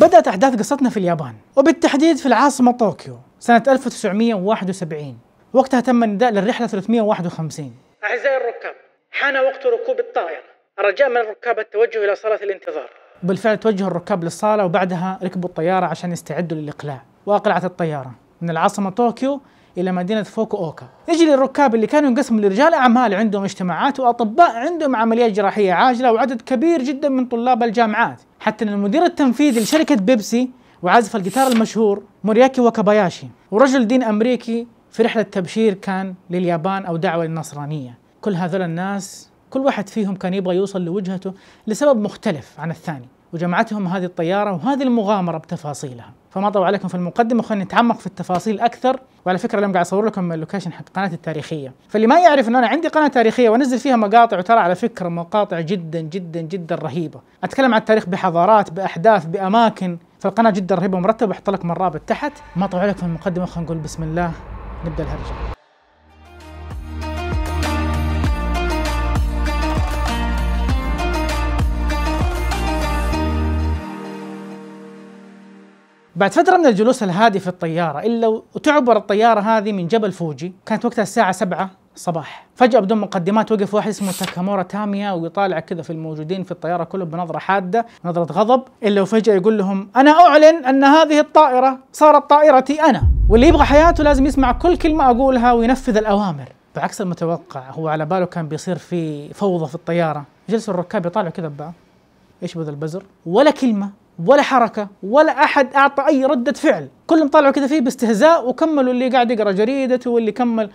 بدأت أحداث قصتنا في اليابان وبالتحديد في العاصمة طوكيو سنة 1971 وقتها تم النداء للرحلة 351 أعزائي الركاب حان وقت ركوب الطائرة الرجاء من الركاب التوجه إلى صالة الانتظار بالفعل توجه الركاب للصالة وبعدها ركبوا الطيارة عشان يستعدوا للإقلاع وأقلعت الطيارة من العاصمة طوكيو إلى مدينة أوكا نجي للركاب اللي كانوا ينقسموا لرجال أعمال عندهم اجتماعات وأطباء عندهم عمليات جراحية عاجلة وعدد كبير جدا من طلاب الجامعات حتى ان المدير التنفيذي لشركه بيبسي وعازف الجيتار المشهور مورياكي وكاباياشي ورجل دين امريكي في رحله تبشير كان لليابان او دعوه للنصرانيه كل هذول الناس كل واحد فيهم كان يبغى يوصل لوجهته لسبب مختلف عن الثاني وجمعتهم هذه الطياره وهذه المغامره بتفاصيلها فما اطول عليكم في المقدمه وخلينا نتعمق في التفاصيل اكثر وعلى فكره اليوم قاعد اصور لكم اللوكيشن حق قناتي التاريخيه فاللي ما يعرف انه انا عندي قناه تاريخيه وانزل فيها مقاطع وترى على فكره مقاطع جدا جدا جدا رهيبه اتكلم عن التاريخ بحضارات باحداث باماكن فالقناه جدا رهيبه ومرتبه احط لكم الرابط تحت ما اطول عليكم في المقدمه خلينا نقول بسم الله نبدا الهرجه بعد فترة من الجلوس الهادئ في الطيارة إلا وتعبر الطيارة هذه من جبل فوجي كانت وقتها الساعة سبعة صباح فجأة بدون مقدمات وقف واحد اسمه تاكامورا تاميا ويطالع كذا في الموجودين في الطيارة كلهم بنظرة حادة نظرة غضب إلا وفجأة يقول لهم أنا أعلن أن هذه الطائرة صارت طائرتي أنا واللي يبغى حياته لازم يسمع كل كلمة أقولها وينفذ الأوامر بعكس المتوقع هو على باله كان بيصير في فوضى في الطيارة جلسوا الركاب يطالعوا كذا ببعض ايش بذا البزر ولا كلمة ولا حركة ولا أحد أعطى أي ردة فعل كلهم طلعوا كذا فيه باستهزاء وكملوا اللي قاعد يقرأ جريدته واللي كمل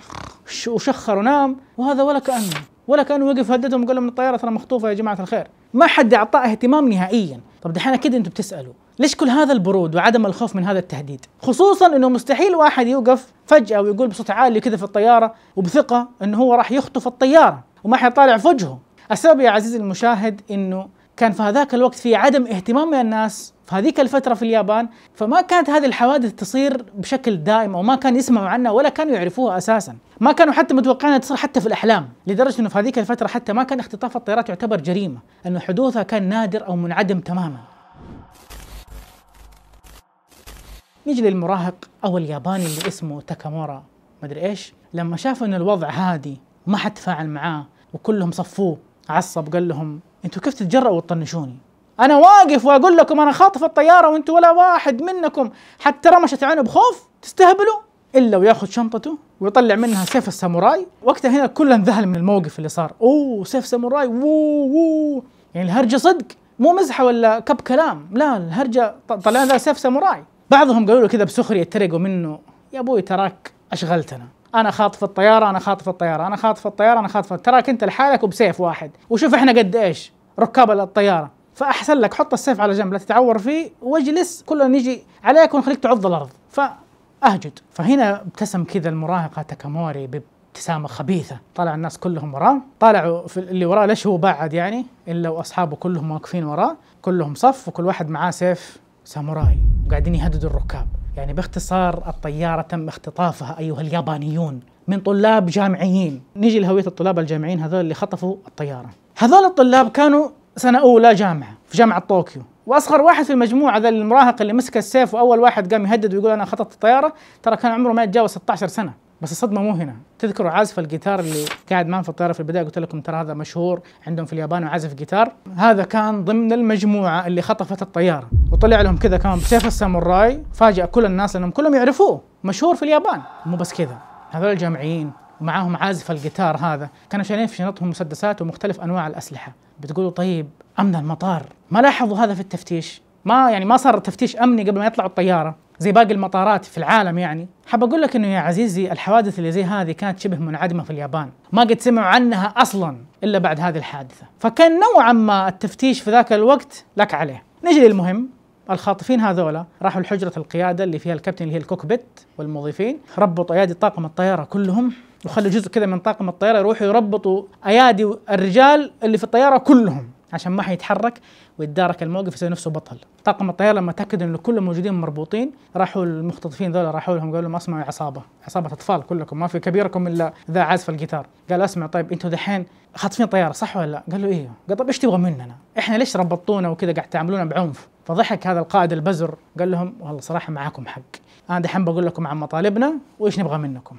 وشخر ونام وهذا ولا كأنه ولا كأنه وقف هددهم وقال لهم الطيارة ترى مخطوفة يا جماعة الخير ما حد أعطاه اهتمام نهائيا طب دحين أكيد أنتم بتسألوا ليش كل هذا البرود وعدم الخوف من هذا التهديد خصوصا أنه مستحيل واحد يوقف فجأة ويقول بصوت عالي كذا في الطيارة وبثقة أنه هو راح يخطف الطيارة وما حيطالع في وجهه السبب يا عزيزي المشاهد أنه كان في هذاك الوقت في عدم اهتمام من الناس في هذيك الفترة في اليابان فما كانت هذه الحوادث تصير بشكل دائم وما كان يسمعوا عنها ولا كانوا يعرفوها أساسا ما كانوا حتى متوقعين تصير حتى في الأحلام لدرجة أنه في هذيك الفترة حتى ما كان اختطاف الطيارات يعتبر جريمة أنه حدوثها كان نادر أو منعدم تماما نيجي للمراهق أو الياباني اللي اسمه تاكامورا مدري إيش لما شاف أن الوضع هادي وما حد تفاعل معاه وكلهم صفوه عصب قال لهم انتوا كيف تتجرأوا وتطنشوني انا واقف واقول لكم انا خاطف الطياره وانتوا ولا واحد منكم حتى رمشت عينه بخوف تستهبلوا الا وياخذ شنطته ويطلع منها سيف الساموراي وقتها هنا كل انذهل من الموقف اللي صار اوه سيف ساموراي ووو يعني الهرجه صدق مو مزحه ولا كب كلام لا الهرجه طلعنا لها سيف ساموراي بعضهم قالوا له كذا بسخريه ترقوا منه يا ابوي تراك اشغلتنا انا خاطف الطياره انا خاطف الطياره انا خاطف الطياره انا خاطف تراك انت لحالك وبسيف واحد وشوف احنا قد ايش ركاب الطياره فاحسن لك حط السيف على جنب لا تتعور فيه واجلس كله يجي عليك ونخليك تعض الارض فاهجد فهنا ابتسم كذا المراهق تاكاموري ابتسامه خبيثه طلع الناس كلهم وراه طلعوا في اللي وراه ليش هو بعد يعني الا واصحابه كلهم واقفين وراه كلهم صف وكل واحد معاه سيف ساموراي وقاعدين يهددوا الركاب يعني باختصار الطيارة تم اختطافها أيها اليابانيون من طلاب جامعيين نيجي لهوية الطلاب الجامعيين هذول اللي خطفوا الطيارة هذول الطلاب كانوا سنة أولى جامعة في جامعة طوكيو واصغر واحد في المجموعه ذا المراهق اللي مسك السيف واول واحد قام يهدد ويقول انا خططت الطياره ترى كان عمره ما يتجاوز 16 سنه بس الصدمه مو هنا تذكروا عازف الجيتار اللي قاعد معهم في الطياره في البدايه قلت لكم ترى هذا مشهور عندهم في اليابان وعازف جيتار هذا كان ضمن المجموعه اللي خطفت الطياره وطلع لهم كذا كان بسيف الساموراي فاجأ كل الناس لانهم كلهم يعرفوه مشهور في اليابان مو بس كذا هذول الجامعيين ومعاهم عازف الجيتار هذا كانوا شايلين في شنطهم مسدسات ومختلف انواع الاسلحه بتقولوا طيب امن المطار ما لاحظوا هذا في التفتيش ما يعني ما صار تفتيش امني قبل ما يطلعوا الطياره زي باقي المطارات في العالم يعني حاب اقول لك انه يا عزيزي الحوادث اللي زي هذه كانت شبه منعدمه في اليابان ما قد سمعوا عنها اصلا الا بعد هذه الحادثه فكان نوعا ما التفتيش في ذاك الوقت لك عليه نجي للمهم الخاطفين هذولا راحوا لحجرة القيادة اللي فيها الكابتن اللي هي الكوكبيت والمضيفين ربطوا أيادي طاقم الطيارة كلهم وخلوا جزء كذا من طاقم الطياره يروحوا يربطوا ايادي الرجال اللي في الطياره كلهم عشان ما حيتحرك ويتدارك الموقف يسوي نفسه بطل طاقم الطياره لما تاكدوا انه كلهم موجودين مربوطين راحوا المختطفين ذولا راحوا لهم قالوا لهم اسمعوا عصابه عصابه اطفال كلكم ما في كبيركم الا ذا عازف الجيتار قال اسمع طيب انتم دحين خاطفين طياره صح ولا لا قالوا ايوه قال طيب ايش تبغى مننا احنا ليش ربطونا وكذا قاعد تعاملونا بعنف فضحك هذا القائد البزر قال لهم والله صراحه معاكم حق انا دحين بقول لكم عن مطالبنا وايش نبغى منكم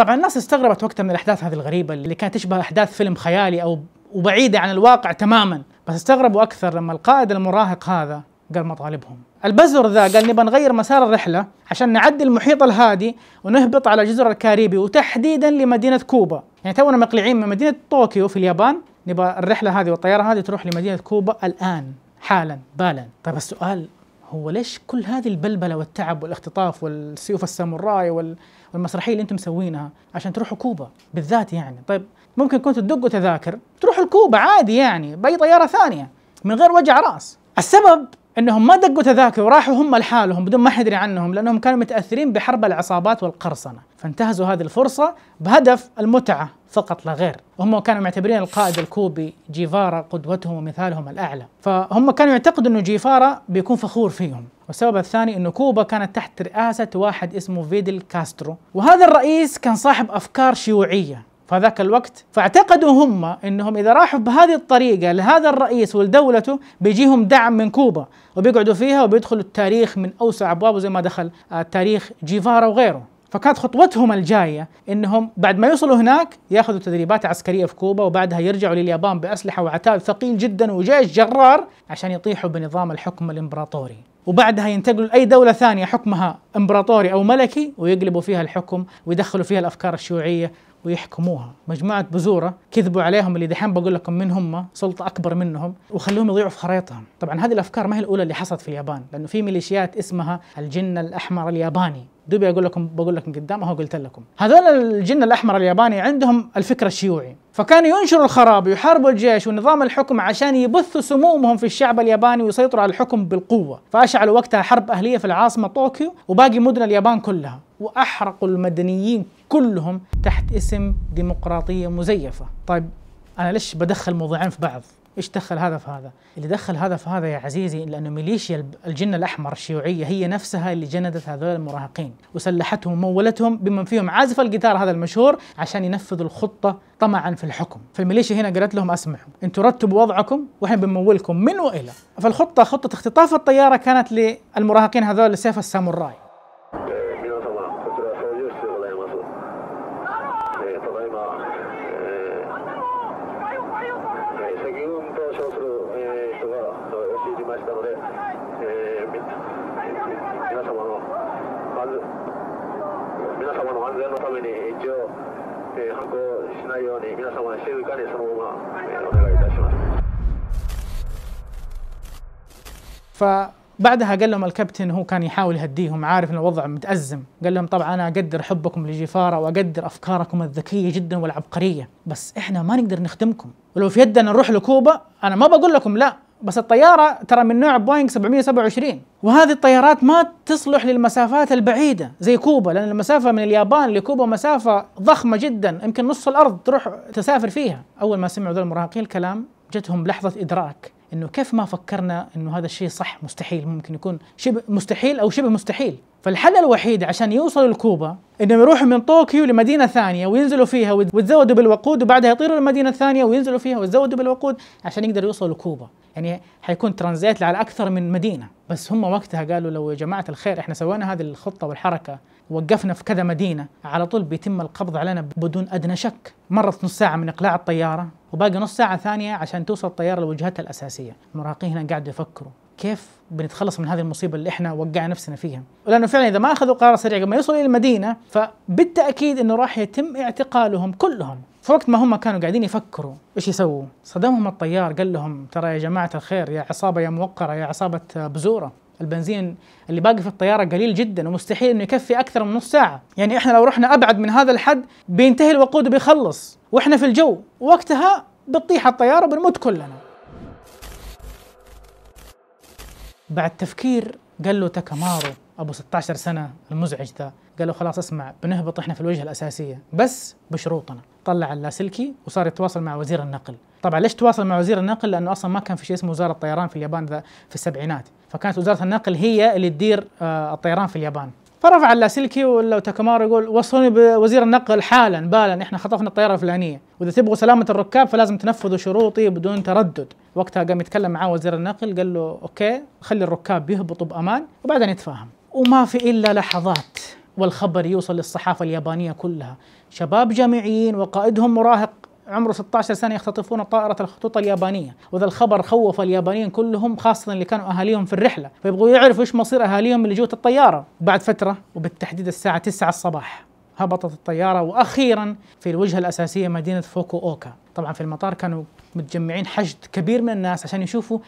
طبعا الناس استغربت وقتها من الاحداث هذه الغريبه اللي كانت تشبه احداث فيلم خيالي او وبعيده عن الواقع تماما بس استغربوا اكثر لما القائد المراهق هذا قال مطالبهم البزر ذا قال نبغى نغير مسار الرحلة عشان نعدي المحيط الهادي ونهبط على جزر الكاريبي وتحديدا لمدينة كوبا يعني تونا مقلعين من مدينة طوكيو في اليابان نبغى الرحلة هذه والطيارة هذه تروح لمدينة كوبا الآن حالا بالا طيب السؤال هو ليش كل هذه البلبله والتعب والاختطاف والسيوف الساموراي والمسرحيه اللي انتم مسوينها عشان تروحوا كوبا بالذات يعني طيب ممكن كنتوا تدقوا تذاكر تروحوا لكوبا عادي يعني باي طياره ثانيه من غير وجع راس السبب انهم ما دقوا تذاكر وراحوا هم لحالهم بدون ما حد يدري عنهم لانهم كانوا متاثرين بحرب العصابات والقرصنه فانتهزوا هذه الفرصه بهدف المتعه فقط لا غير هم كانوا معتبرين القائد الكوبي جيفارا قدوتهم ومثالهم الأعلى فهم كانوا يعتقدوا أنه جيفارا بيكون فخور فيهم والسبب الثاني أنه كوبا كانت تحت رئاسة واحد اسمه فيدل كاسترو وهذا الرئيس كان صاحب أفكار شيوعية في هذاك الوقت فاعتقدوا هم انهم اذا راحوا بهذه الطريقه لهذا الرئيس ولدولته بيجيهم دعم من كوبا وبيقعدوا فيها وبيدخلوا التاريخ من اوسع ابوابه زي ما دخل آه، تاريخ جيفارا وغيره فكانت خطوتهم الجايه انهم بعد ما يوصلوا هناك ياخذوا تدريبات عسكريه في كوبا وبعدها يرجعوا لليابان باسلحه وعتاد ثقيل جدا وجيش جرار عشان يطيحوا بنظام الحكم الامبراطوري وبعدها ينتقلوا لاي دوله ثانيه حكمها امبراطوري او ملكي ويقلبوا فيها الحكم ويدخلوا فيها الافكار الشيوعيه ويحكموها مجموعة بزورة كذبوا عليهم اللي دحين بقول لكم من هم سلطة أكبر منهم وخلوهم يضيعوا في خريطهم طبعا هذه الأفكار ما هي الأولى اللي حصلت في اليابان لأنه في ميليشيات اسمها الجن الأحمر الياباني دوبي اقول لكم بقول لكم من قدام اهو قلت لكم هذول الجن الاحمر الياباني عندهم الفكر الشيوعي فكانوا ينشروا الخراب ويحاربوا الجيش ونظام الحكم عشان يبثوا سمومهم في الشعب الياباني ويسيطروا على الحكم بالقوه فاشعلوا وقتها حرب اهليه في العاصمه طوكيو وباقي مدن اليابان كلها واحرقوا المدنيين كلهم تحت اسم ديمقراطيه مزيفه طيب انا ليش بدخل موضوعين في بعض ايش دخل هذا في هذا؟ اللي دخل هذا في هذا يا عزيزي لانه ميليشيا الجن الاحمر الشيوعيه هي نفسها اللي جندت هذول المراهقين وسلحتهم ومولتهم بمن فيهم عازف الجيتار هذا المشهور عشان ينفذوا الخطه طمعا في الحكم، فالميليشيا هنا قالت لهم اسمعوا انتم رتبوا وضعكم واحنا بنمولكم من والى، فالخطه خطه اختطاف الطياره كانت للمراهقين هذول سيف الساموراي فبعدها قال لهم الكابتن هو كان يحاول يهديهم عارف ان الوضع متأزم قال لهم طبعا انا اقدر حبكم لجفاره واقدر افكاركم الذكيه جدا والعبقريه بس احنا ما نقدر نخدمكم ولو في يدنا نروح لكوبا انا ما بقول لكم لا بس الطياره ترى من نوع بوينغ 727 وهذه الطيارات ما تصلح للمسافات البعيده زي كوبا لان المسافه من اليابان لكوبا مسافه ضخمه جدا يمكن نص الارض تروح تسافر فيها اول ما سمعوا ذول المراهقين الكلام جتهم لحظه ادراك انه كيف ما فكرنا انه هذا الشيء صح مستحيل ممكن يكون شبه مستحيل او شبه مستحيل فالحل الوحيد عشان يوصلوا لكوبا انهم يروحوا من طوكيو لمدينه ثانيه وينزلوا فيها ويتزودوا بالوقود وبعدها يطيروا للمدينه الثانيه وينزلوا فيها ويتزودوا بالوقود عشان يقدروا يوصلوا لكوبا، يعني حيكون ترانزيت على اكثر من مدينه، بس هم وقتها قالوا لو يا جماعه الخير احنا سوينا هذه الخطه والحركه وقفنا في كذا مدينه على طول بيتم القبض علينا بدون ادنى شك، مرت نص ساعه من اقلاع الطياره وباقي نص ساعه ثانيه عشان توصل الطياره لوجهتها الاساسيه، المراهقين هنا قاعدوا يفكروا كيف بنتخلص من هذه المصيبه اللي احنا وقعنا نفسنا فيها لانه فعلا اذا ما اخذوا قرار سريع قبل ما يوصلوا الى المدينه فبالتاكيد انه راح يتم اعتقالهم كلهم في وقت ما هم كانوا قاعدين يفكروا ايش يسووا صدمهم الطيار قال لهم ترى يا جماعه الخير يا عصابه يا موقره يا عصابه بزوره البنزين اللي باقي في الطياره قليل جدا ومستحيل انه يكفي اكثر من نص ساعه يعني احنا لو رحنا ابعد من هذا الحد بينتهي الوقود وبيخلص واحنا في الجو وقتها بتطيح الطياره وبنموت كلنا بعد تفكير قال له تاكامارو ابو 16 سنه المزعج ذا قال له خلاص اسمع بنهبط احنا في الوجهه الاساسيه بس بشروطنا طلع اللاسلكي وصار يتواصل مع وزير النقل طبعا ليش تواصل مع وزير النقل لانه اصلا ما كان في شيء اسمه وزاره الطيران في اليابان ذا في السبعينات فكانت وزاره النقل هي اللي تدير آه، الطيران في اليابان فرفع اللاسلكي ولا تاكامارو يقول وصلوني بوزير النقل حالا بالا احنا خطفنا الطياره الفلانيه واذا تبغوا سلامه الركاب فلازم تنفذوا شروطي بدون تردد وقتها قام يتكلم معاه وزير النقل قال له اوكي خلي الركاب يهبطوا بامان وبعدين يتفاهم وما في الا لحظات والخبر يوصل للصحافه اليابانيه كلها شباب جامعيين وقائدهم مراهق عمره 16 سنة يختطفون طائرة الخطوط اليابانية وذا الخبر خوف اليابانيين كلهم خاصة اللي كانوا أهاليهم في الرحلة فيبغوا يعرفوا إيش مصير أهاليهم اللي جوة الطيارة بعد فترة وبالتحديد الساعة 9 الصباح هبطت الطيارة وأخيرا في الوجهة الأساسية مدينة اوكا طبعا في المطار كانوا متجمعين حشد كبير من الناس عشان يشوفوا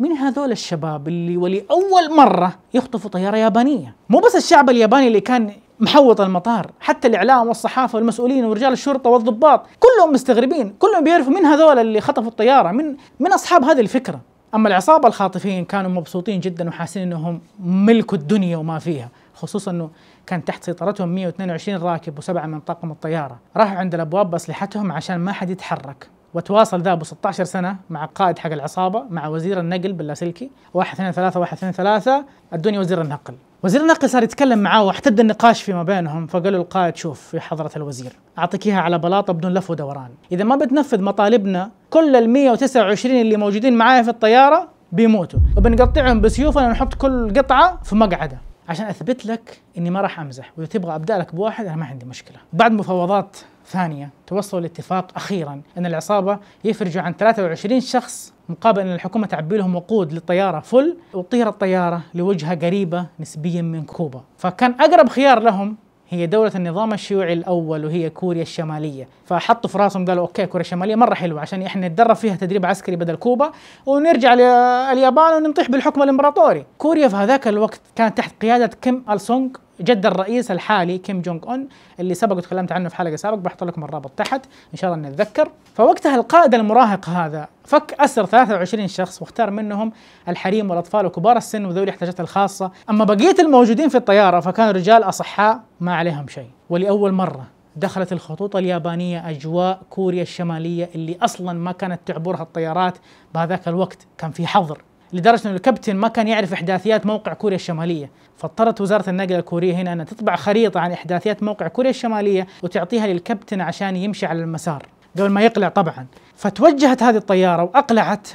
من هذول الشباب اللي ولأول مرة يخطفوا طيارة يابانية مو بس الشعب الياباني اللي كان محوط المطار حتى الاعلام والصحافه والمسؤولين ورجال الشرطه والضباط كلهم مستغربين كلهم بيعرفوا من هذول اللي خطفوا الطياره من من اصحاب هذه الفكره اما العصابه الخاطفين كانوا مبسوطين جدا وحاسين انهم ملكوا الدنيا وما فيها خصوصا انه كان تحت سيطرتهم 122 راكب وسبعه من طاقم الطياره راحوا عند الابواب باسلحتهم عشان ما حد يتحرك وتواصل ذا ابو 16 سنه مع قائد حق العصابه مع وزير النقل باللاسلكي 1 2 3 1 2 3 الدنيا وزير النقل وزير النقل صار يتكلم معاه واحتد النقاش فيما بينهم فقال القائد شوف يا حضرة الوزير أعطيك إياها على بلاطة بدون لف ودوران إذا ما بتنفذ مطالبنا كل ال 129 اللي موجودين معايا في الطيارة بيموتوا وبنقطعهم بسيوفنا ونحط كل قطعة في مقعده عشان اثبت لك اني ما راح امزح واذا تبغى ابدا لك بواحد انا ما عندي مشكله بعد مفاوضات ثانيه توصلوا لاتفاق اخيرا ان العصابه يفرجوا عن 23 شخص مقابل ان الحكومه تعبي لهم وقود للطياره فل وتطير الطياره لوجهه قريبه نسبيا من كوبا فكان اقرب خيار لهم هي دولة النظام الشيوعي الأول وهي كوريا الشمالية فحطوا في راسهم قالوا أوكي كوريا الشمالية مرة حلوة عشان إحنا نتدرب فيها تدريب عسكري بدل كوبا ونرجع لليابان ونطيح بالحكم الإمبراطوري كوريا في هذاك الوقت كانت تحت قيادة كيم أل سونغ جد الرئيس الحالي كيم جونج أون اللي سبق وتكلمت عنه في حلقة سابقة بحط لكم الرابط تحت إن شاء الله نتذكر فوقتها القائد المراهق هذا فك أسر 23 شخص واختار منهم الحريم والأطفال وكبار السن وذوي الاحتياجات الخاصة أما بقية الموجودين في الطيارة فكانوا رجال أصحاء ما عليهم شيء ولأول مرة دخلت الخطوط اليابانية أجواء كوريا الشمالية اللي أصلا ما كانت تعبرها الطيارات بهذاك الوقت كان في حظر لدرجه انه الكابتن ما كان يعرف احداثيات موقع كوريا الشماليه، فاضطرت وزاره النقل الكوريه هنا انها تطبع خريطه عن احداثيات موقع كوريا الشماليه وتعطيها للكابتن عشان يمشي على المسار قبل ما يقلع طبعا، فتوجهت هذه الطياره واقلعت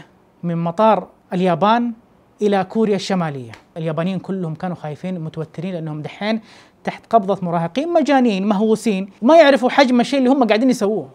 من مطار اليابان الى كوريا الشماليه، اليابانيين كلهم كانوا خايفين متوترين لانهم دحين تحت قبضه مراهقين مجانين مهووسين ما يعرفوا حجم الشيء اللي هم قاعدين يسووه.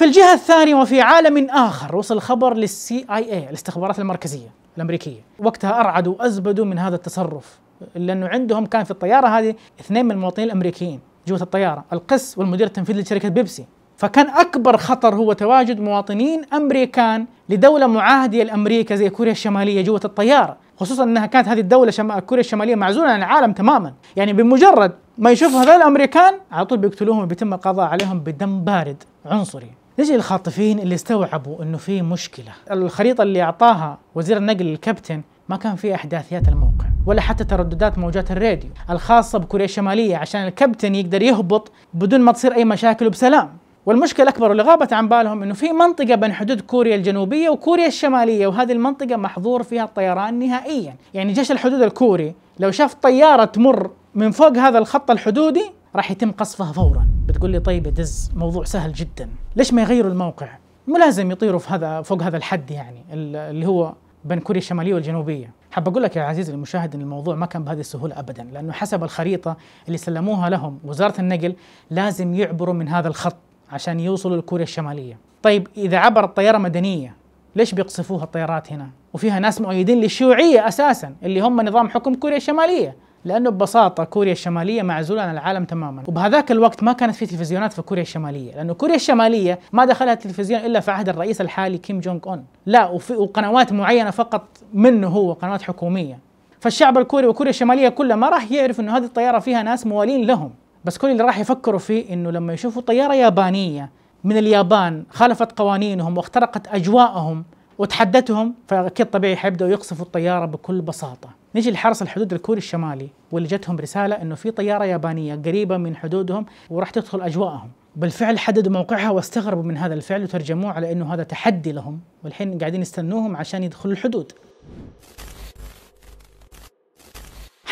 في الجهة الثانية وفي عالم آخر وصل خبر للسي اي اي الاستخبارات المركزية الأمريكية وقتها أرعدوا وأزبدوا من هذا التصرف لأنه عندهم كان في الطيارة هذه اثنين من المواطنين الأمريكيين جوة الطيارة القس والمدير التنفيذي لشركة بيبسي فكان أكبر خطر هو تواجد مواطنين أمريكان لدولة معاهدة لأمريكا زي كوريا الشمالية جوة الطيارة خصوصا أنها كانت هذه الدولة شم... كوريا الشمالية معزولة عن العالم تماما يعني بمجرد ما يشوفوا هذول الأمريكان على طول بيقتلوهم وبيتم القضاء عليهم بدم بارد عنصري نجي للخاطفين اللي استوعبوا انه في مشكله الخريطه اللي اعطاها وزير النقل للكابتن ما كان في احداثيات الموقع ولا حتى ترددات موجات الراديو الخاصه بكوريا الشماليه عشان الكابتن يقدر يهبط بدون ما تصير اي مشاكل وبسلام والمشكلة الأكبر واللي غابت عن بالهم أنه في منطقة بين حدود كوريا الجنوبية وكوريا الشمالية وهذه المنطقة محظور فيها الطيران نهائيا يعني جيش الحدود الكوري لو شاف طيارة تمر من فوق هذا الخط الحدودي راح يتم قصفها فورا بتقول لي طيب يا دز موضوع سهل جدا ليش ما يغيروا الموقع مو لازم يطيروا في هذا فوق هذا الحد يعني اللي هو بين كوريا الشماليه والجنوبيه حاب اقول لك يا عزيزي المشاهد ان الموضوع ما كان بهذه السهوله ابدا لانه حسب الخريطه اللي سلموها لهم وزاره النقل لازم يعبروا من هذا الخط عشان يوصلوا لكوريا الشماليه طيب اذا عبر الطياره مدنيه ليش بيقصفوها الطيارات هنا وفيها ناس مؤيدين للشيوعيه اساسا اللي هم نظام حكم كوريا الشماليه لانه ببساطه كوريا الشماليه معزوله عن العالم تماما وبهذاك الوقت ما كانت في تلفزيونات في كوريا الشماليه لانه كوريا الشماليه ما دخلها التلفزيون الا في عهد الرئيس الحالي كيم جونغ اون لا وفي وقنوات معينه فقط منه هو قنوات حكوميه فالشعب الكوري وكوريا الشماليه كلها ما راح يعرف انه هذه الطياره فيها ناس موالين لهم بس كل اللي راح يفكروا فيه انه لما يشوفوا طياره يابانيه من اليابان خالفت قوانينهم واخترقت اجواءهم وتحدتهم فاكيد طبيعي حيبداوا يقصفوا الطياره بكل بساطه. نجي لحرس الحدود الكوري الشمالي واللي جتهم رساله انه في طياره يابانيه قريبه من حدودهم وراح تدخل اجواءهم. بالفعل حددوا موقعها واستغربوا من هذا الفعل وترجموه على انه هذا تحدي لهم والحين قاعدين يستنوهم عشان يدخلوا الحدود.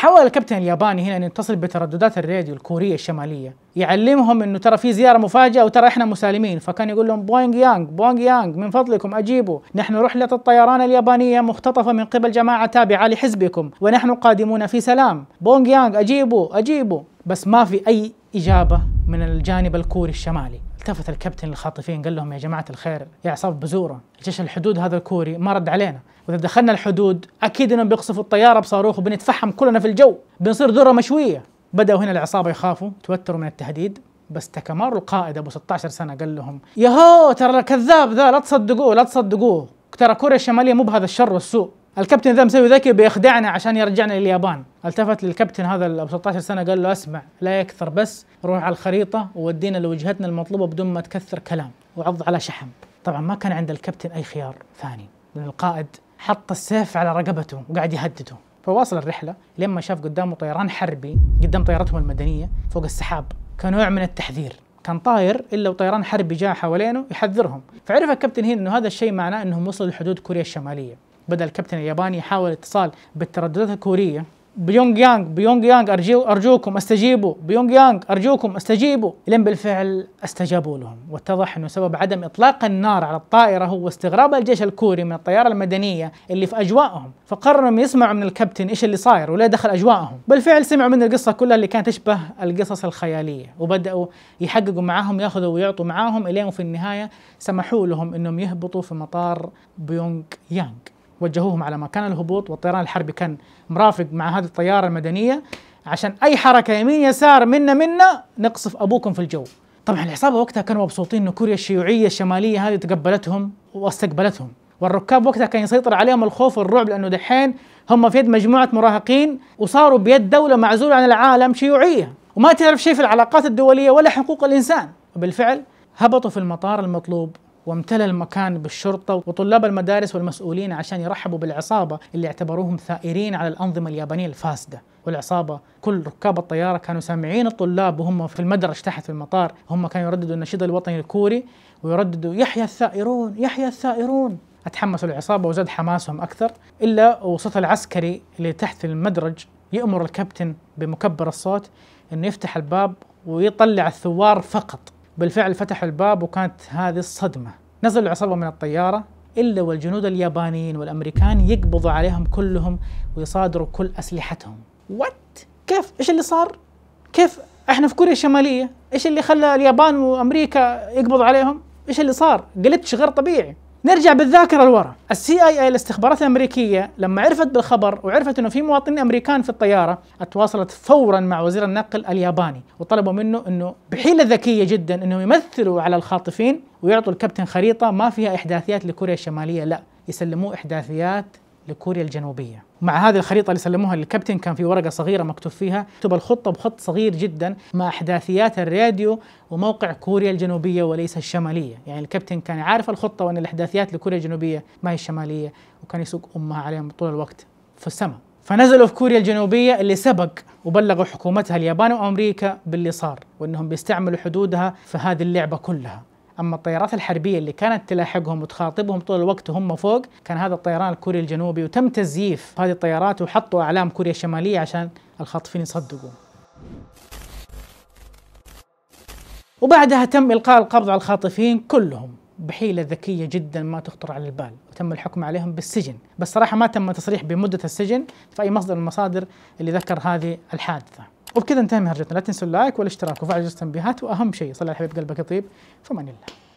حاول الكابتن الياباني هنا ان يتصل بترددات الراديو الكوريه الشماليه يعلمهم انه ترى في زياره مفاجئه وترى احنا مسالمين فكان يقول لهم بوينغ يانغ بوينغ يانغ من فضلكم اجيبوا نحن رحله الطيران اليابانيه مختطفه من قبل جماعه تابعه لحزبكم ونحن قادمون في سلام بوينغ يانغ اجيبوا اجيبوا بس ما في اي اجابه من الجانب الكوري الشمالي التفت الكابتن للخاطفين قال لهم يا جماعه الخير يا عصاب بزوره جيش الحدود هذا الكوري ما رد علينا واذا دخلنا الحدود اكيد انهم بيقصفوا الطياره بصاروخ وبنتفحم كلنا في الجو بنصير ذره مشويه بداوا هنا العصابه يخافوا توتروا من التهديد بس تكمار القائد ابو 16 سنه قال لهم يهو ترى الكذاب ذا لا تصدقوه لا تصدقوه ترى كوريا الشماليه مو بهذا الشر والسوء الكابتن ذا مسوي ذكي بيخدعنا عشان يرجعنا لليابان التفت للكابتن هذا ابو 16 سنه قال له اسمع لا يكثر بس روح على الخريطه وودينا لوجهتنا المطلوبه بدون ما تكثر كلام وعض على شحم طبعا ما كان عند الكابتن اي خيار ثاني لان القائد حط السيف على رقبته وقاعد يهدده فواصل الرحله لما شاف قدامه طيران حربي قدام طيارتهم المدنيه فوق السحاب كنوع من التحذير كان طاير الا وطيران حربي جاء حوالينه يحذرهم فعرف الكابتن هين انه هذا الشيء معناه انهم وصلوا لحدود كوريا الشماليه بدا الكابتن الياباني يحاول اتصال بالترددات الكوريه بيونغ يانغ بيونغ يانغ أرجو أرجوكم استجيبوا بيونغ يانغ أرجوكم استجيبوا لين بالفعل استجابوا لهم واتضح أنه سبب عدم إطلاق النار على الطائرة هو استغراب الجيش الكوري من الطيارة المدنية اللي في أجوائهم فقرروا يسمعوا من الكابتن إيش اللي صاير ولا دخل أجوائهم بالفعل سمعوا من القصة كلها اللي كانت تشبه القصص الخيالية وبدأوا يحققوا معاهم ياخذوا ويعطوا معاهم إلين في النهاية سمحوا لهم أنهم يهبطوا في مطار بيونغ يانغ وجهوهم على مكان الهبوط والطيران الحربي كان مرافق مع هذه الطيارة المدنية عشان أي حركة يمين يسار منا منا نقصف أبوكم في الجو طبعا العصابة وقتها كانوا مبسوطين أن كوريا الشيوعية الشمالية هذه تقبلتهم واستقبلتهم والركاب وقتها كان يسيطر عليهم الخوف والرعب لأنه دحين هم في يد مجموعة مراهقين وصاروا بيد دولة معزولة عن العالم شيوعية وما تعرف شيء في العلاقات الدولية ولا حقوق الإنسان وبالفعل هبطوا في المطار المطلوب وامتلى المكان بالشرطة وطلاب المدارس والمسؤولين عشان يرحبوا بالعصابة اللي اعتبروهم ثائرين على الأنظمة اليابانية الفاسدة والعصابة كل ركاب الطيارة كانوا سامعين الطلاب وهم في المدرج تحت في المطار هم كانوا يرددوا النشيد الوطني الكوري ويرددوا يحيى الثائرون يحيى الثائرون اتحمسوا العصابة وزاد حماسهم أكثر إلا وصوت العسكري اللي تحت في المدرج يأمر الكابتن بمكبر الصوت أنه يفتح الباب ويطلع الثوار فقط بالفعل فتحوا الباب وكانت هذه الصدمة نزل العصابة من الطيارة إلا والجنود اليابانيين والأمريكان يقبضوا عليهم كلهم ويصادروا كل أسلحتهم وات كيف إيش اللي صار كيف إحنا في كوريا الشمالية إيش اللي خلى اليابان وأمريكا يقبضوا عليهم إيش اللي صار جلتش غير طبيعي نرجع بالذاكره لورا السي اي اي الاستخبارات الامريكيه لما عرفت بالخبر وعرفت انه في مواطنين امريكان في الطياره اتواصلت فورا مع وزير النقل الياباني وطلبوا منه انه بحيله ذكيه جدا انهم يمثلوا على الخاطفين ويعطوا الكابتن خريطه ما فيها احداثيات لكوريا الشماليه لا يسلموه احداثيات لكوريا الجنوبية مع هذه الخريطة اللي سلموها للكابتن كان في ورقة صغيرة مكتوب فيها كتب الخطة بخط صغير جدا مع أحداثيات الراديو وموقع كوريا الجنوبية وليس الشمالية يعني الكابتن كان عارف الخطة وأن الأحداثيات لكوريا الجنوبية ما هي الشمالية وكان يسوق أمها عليهم طول الوقت في السماء فنزلوا في كوريا الجنوبية اللي سبق وبلغوا حكومتها اليابان وأمريكا باللي صار وأنهم بيستعملوا حدودها في هذه اللعبة كلها أما الطيارات الحربية اللي كانت تلاحقهم وتخاطبهم طول الوقت وهم فوق كان هذا الطيران الكوري الجنوبي وتم تزييف هذه الطيارات وحطوا أعلام كوريا الشمالية عشان الخاطفين يصدقوا وبعدها تم إلقاء القبض على الخاطفين كلهم بحيلة ذكية جدا ما تخطر على البال وتم الحكم عليهم بالسجن بس صراحة ما تم تصريح بمدة السجن في أي مصدر من المصادر اللي ذكر هذه الحادثة وبكذا انتهى من هرجتنا لا تنسوا اللايك والاشتراك وفعل جرس التنبيهات واهم شيء صلي على قلبك يطيب فمان الله